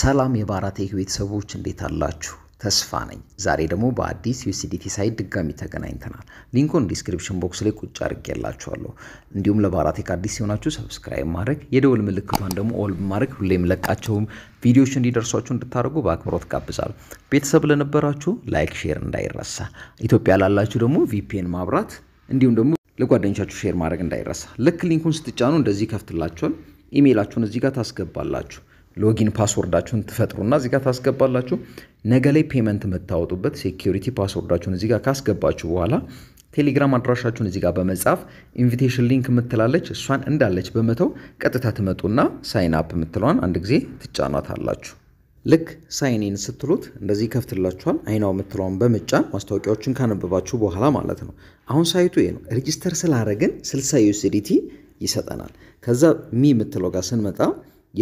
ሰላም የባራቴክ ቤተሰቦች እንዴት አላችሁ? ተስፋ ነኝ። ዛሬ ደግሞ በአዲስ ዩሲዲቲ ሳይት ድጋሚ ተገናኝተናል። ሊንኩን ዲስክሪፕሽን ቦክስ ላይ ቁጭ አድርጌላችኋለሁ። እንዲሁም ለባራቴክ አዲስ ሲሆናችሁ ሰብስክራይብ ማድረግ፣ የደወል ምልክቷን ደግሞ ኦል ማድረግ ሁሌም ለቃቸውም ቪዲዮዎች እንዲደርሷችሁ እንድታደርጉ በአክብሮት ጋብዛል። ቤተሰብ ለነበራችሁ ላይክ፣ ሼር እንዳይረሳ፣ ኢትዮጵያ ላላችሁ ደግሞ ቪፒኤን ማብራት እንዲሁም ደግሞ ለጓደኞቻችሁ ሼር ማድረግ እንዳይረሳ። ልክ ሊንኩን ስትጫኑ እንደዚህ ከፍትላችኋል። ኢሜይላችሁን እዚህ ጋር ታስገባላችሁ። ሎጊን ፓስወርዳችሁን ትፈጥሩና እዚጋ ታስገባላችሁ። ነገ ላይ ፔመንት የምታወጡበት ሴኪሪቲ ፓስወርዳችሁን እዚጋ ካስገባችሁ በኋላ ቴሌግራም አድራሻችሁን እዚጋ በመጻፍ ኢንቪቴሽን ሊንክ የምትላለች እሷን እንዳለች በመተው ቀጥታ ትመጡና ሳይን አፕ የምትለዋን አንድ ጊዜ አላችሁ። ልክ ሳይኒን ስትሉት እንደዚህ ይከፍትላችኋል። አይናው የምትለውን በምጫ ማስታወቂያዎችን ካነበባችሁ በኋላ ማለት ነው። አሁን ሳይቱ ይሄ ነው። ሬጂስተር ስላረግን 60 ዩሲዲቲ ይሰጠናል። ከዛ ሚ የምትለው ጋር ስንመጣ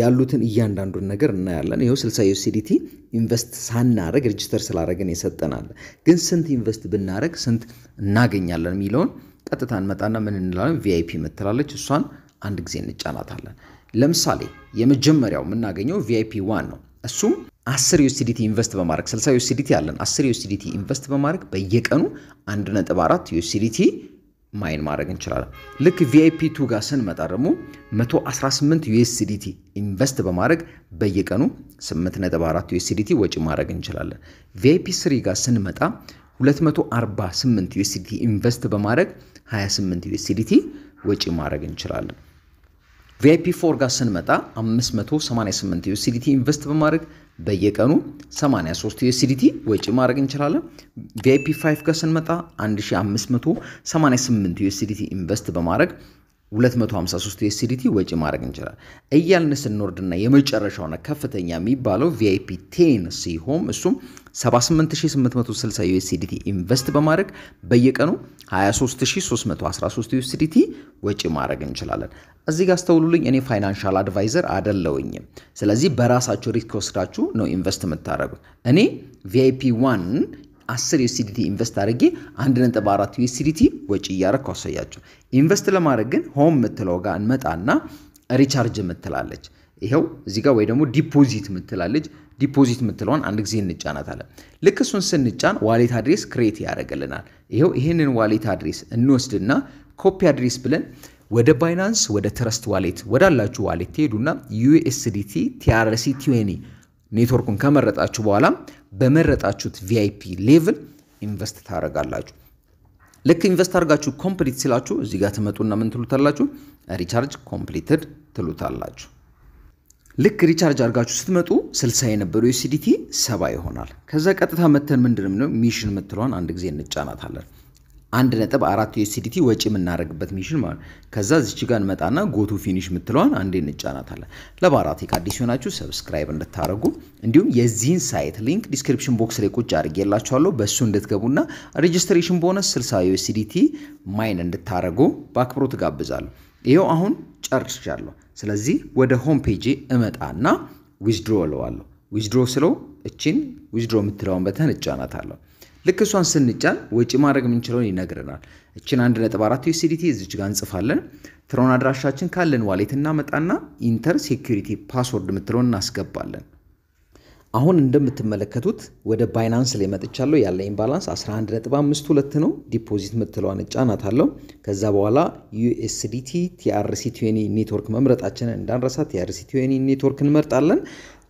ያሉትን እያንዳንዱን ነገር እናያለን። ይኸው 60 ዩሲዲቲ ኢንቨስት ሳናረግ ሬጅስተር ስላረግን የሰጠናል። ግን ስንት ኢንቨስት ብናረግ ስንት እናገኛለን የሚለውን ቀጥታ እንመጣና ምን እንላለን? ቪአይፒ የምትላለች እሷን አንድ ጊዜ እንጫናታለን። ለምሳሌ የመጀመሪያው የምናገኘው ቪአይፒ ዋን ነው። እሱም 10 ዩሲዲቲ ኢንቨስት በማድረግ 60 ዩሲዲቲ አለን። 10 ዩሲዲቲ ኢንቨስት በማድረግ በየቀኑ 1.4 ዩሲዲቲ ማይን ማድረግ እንችላለን። ልክ ቪአይፒ ቱ ጋር ስንመጣ ደግሞ 118 ዩኤስዲቲ ኢንቨስት በማድረግ በየቀኑ 8.4 ዩኤስዲቲ ወጪ ማድረግ እንችላለን። ቪአይፒ ስሪ ጋር ስንመጣ 248 ዩኤስዲቲ ኢንቨስት በማድረግ 28 ዩኤስዲቲ ወጪ ማድረግ እንችላለን። ቪአይፒ ፎር ጋር ስንመጣ 588 ዩኤስዲቲ ኢንቨስት በማድረግ በየቀኑ 83 ዩኤስዲቲ ወጪ ማድረግ እንችላለን። ቪአይፒ 5 ጋር ስንመጣ 1588 ዩኤስዲቲ ኢንቨስት በማድረግ 253 ዩኤስዲቲ ወጪ ማድረግ እንችላል። እያልን ስንወርድና የመጨረሻውና ከፍተኛ የሚባለው ቪአይፒ ቴን ሲሆን እሱም 78860 ዩኤስዲቲ ኢንቨስት በማድረግ በየቀኑ 23313 ዩኤስዲቲ ወጪ ማድረግ እንችላለን። እዚህ ጋር አስተውሉልኝ፣ እኔ ፋይናንሻል አድቫይዘር አደለውኝም። ስለዚህ በራሳቸው ሪስክ ወስዳችሁ ነው ኢንቨስት የምታደረጉት። እኔ ቪአይፒ ዋን 10 ዩኤስዲቲ ኢንቨስት አድርጌ 1.4 ዩኤስዲቲ ወጪ እያደረግኩ አሳያችሁ። ኢንቨስት ለማድረግ ግን ሆም የምትለው ጋር እንመጣና ሪቻርጅ የምትላለች ይኸው እዚህ ጋር ወይ ደግሞ ዲፖዚት ምትላለች ዲፖዚት ምትለዋን አንድ ጊዜ እንጫናት አለ። ልክ እሱን ስንጫን ዋሌት አድሬስ ክሬት ያደርግልናል። ይኸው ይህንን ዋሌት አድሬስ እንወስድና ኮፒ አድሬስ ብለን ወደ ባይናንስ ወደ ትረስት ዋሌት ወዳላችሁ ዋሌት ትሄዱና ዩኤስዲቲ ቲአርሲ ቲዌኒ ኔትወርኩን ከመረጣችሁ በኋላ በመረጣችሁት ቪአይፒ ሌቭል ኢንቨስት ታደርጋላችሁ። ልክ ኢንቨስት አድርጋችሁ ኮምፕሊት ሲላችሁ እዚህ ጋር ትመጡና ምን ትሉታላችሁ? ሪቻርጅ ኮምፕሊትድ ትሉታላችሁ። ልክ ሪቻርጅ አድርጋችሁ ስትመጡ 60 የነበረው ዩሲዲቲ ሰባ ይሆናል። ከዛ ቀጥታ መተን ምንድን ነው ሚሽን የምትለዋን አንድ ጊዜ እንጫናታለን። አንድ ነጥብ አራት ዩሲዲቲ ወጪ የምናደርግበት ሚሽን ማለት ከዛ ዝች ጋር እንመጣና ጎቱ ፊኒሽ የምትለዋን አንዴ እንጫናታለን። ለባራቴክ አዲስ ሲሆናችሁ ሰብስክራይብ እንድታደርጉ እንዲሁም የዚህን ሳይት ሊንክ ዲስክሪፕሽን ቦክስ ላይ ቁጭ አድርጌላችኋለሁ። በእሱ እንድትገቡና ሬጅስትሬሽን ቦነስ 60 ዩሲዲቲ ማይን እንድታደርጉ በአክብሮት ጋብዛለሁ። ይኸው አሁን ጨርሻለሁ። ስለዚህ ወደ ሆም ፔጅ እመጣና ዊዝድሮ እለዋለሁ። ዊዝድሮ ስለው እቺን ዊዝድሮ የምትለውን በተን እጫናታለሁ። ልክ እሷን ስንጫን ወጪ ማድረግ የምንችለውን ይነግረናል። እችን ነጥብ 1.4 ዩኤስዲቲ እዚች ጋር እንጽፋለን። ትሮን አድራሻችን ካለን ዋሌት እናመጣና ኢንተር ሴኩሪቲ ፓስወርድ የምትለውን እናስገባለን። አሁን እንደምትመለከቱት ወደ ባይናንስ ላይ መጥቻለሁ። ያለኝ ባላንስ 11.52 ነው። ዲፖዚት ምትለዋን እጫናታለሁ። ከዛ በኋላ ዩኤስዲቲ ቲአርሲ ቲዌኒ ኔትወርክ መምረጣችንን እንዳንረሳ። ቲአርሲ ቲዌኒ ኔትወርክ እንመርጣለን።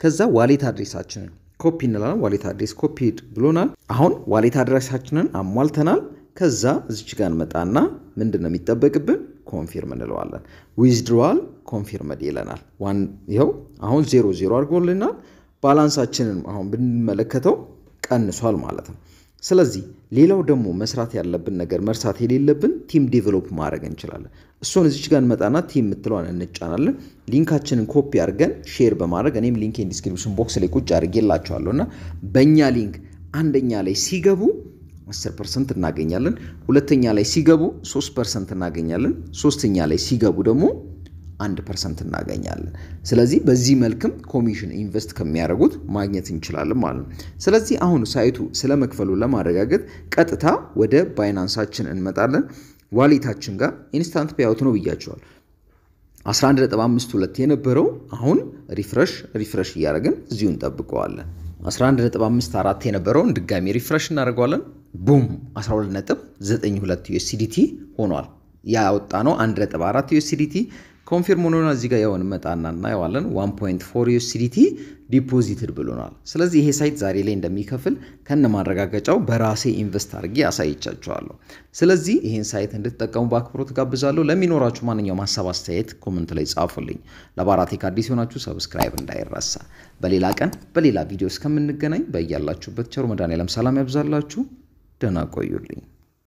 ከዛ ዋሌት አድሬሳችንን ኮፒ እንላለን። ዋሌት አድሬስ ኮፒድ ብሎናል። አሁን ዋሌት አድሬሳችንን አሟልተናል። ከዛ እዚች ጋር እንመጣና ምንድን ነው የሚጠበቅብን? ኮንፊርም እንለዋለን። ዊዝድሮዋል ኮንፊርመድ ይለናል። ይኸው አሁን ዜሮ ዜሮ አድርጎልናል። ባላንሳችንን አሁን ብንመለከተው ቀንሷል ማለት ነው። ስለዚህ ሌላው ደግሞ መስራት ያለብን ነገር መርሳት የሌለብን ቲም ዴቨሎፕ ማድረግ እንችላለን። እሱን እዚች ጋር እንመጣና ቲም የምትለዋን እንጫናለን። ሊንካችንን ኮፒ አድርገን ሼር በማድረግ እኔም ሊንክ ዲስክሪፕሽን ቦክስ ላይ ቁጭ አድርጌላቸዋለሁ እና በእኛ ሊንክ አንደኛ ላይ ሲገቡ 10 ፐርሰንት እናገኛለን። ሁለተኛ ላይ ሲገቡ 3 ፐርሰንት እናገኛለን። ሶስተኛ ላይ ሲገቡ ደግሞ አንድ ፐርሰንት እናገኛለን። ስለዚህ በዚህ መልክም ኮሚሽን ኢንቨስት ከሚያደርጉት ማግኘት እንችላለን ማለት ነው። ስለዚህ አሁን ሳይቱ ስለ መክፈሉ ለማረጋገጥ ቀጥታ ወደ ባይናንሳችን እንመጣለን። ዋሌታችን ጋር ኢንስታንት ፔያውት ነው ብያቸዋል። 11.52 የነበረው አሁን ሪፍረሽ ሪፍረሽ እያደረግን እዚሁ እንጠብቀዋለን። 11.54 የነበረውን ድጋሚ ሪፍረሽ እናደርገዋለን። ቡም 12.92 ዩኤስዲቲ ሆኗል። ያወጣ ነው 1.4 ዩኤስዲቲ ኮንፊርም ሆኖና እዚህ ጋር ያውን መጣና እናየዋለን 1.4 ዩኤስዲቲ ዲፖዚትድ ብሎናል። ስለዚህ ይሄ ሳይት ዛሬ ላይ እንደሚከፍል ከነ ማረጋገጫው በራሴ ኢንቨስት አድርጌ አሳይቻችኋለሁ። ስለዚህ ይህን ሳይት እንድትጠቀሙ በአክብሮት ጋብዛለሁ። ለሚኖራችሁ ማንኛውም ሀሳብ አስተያየት ኮመንት ላይ ጻፉልኝ። ለባራቴክ አዲስ የሆናችሁ ሰብስክራይብ እንዳይረሳ። በሌላ ቀን በሌላ ቪዲዮ እስከምንገናኝ በያላችሁበት ቸሩ መድኃኔዓለም ሰላም ያብዛላችሁ። ደህና ቆዩልኝ።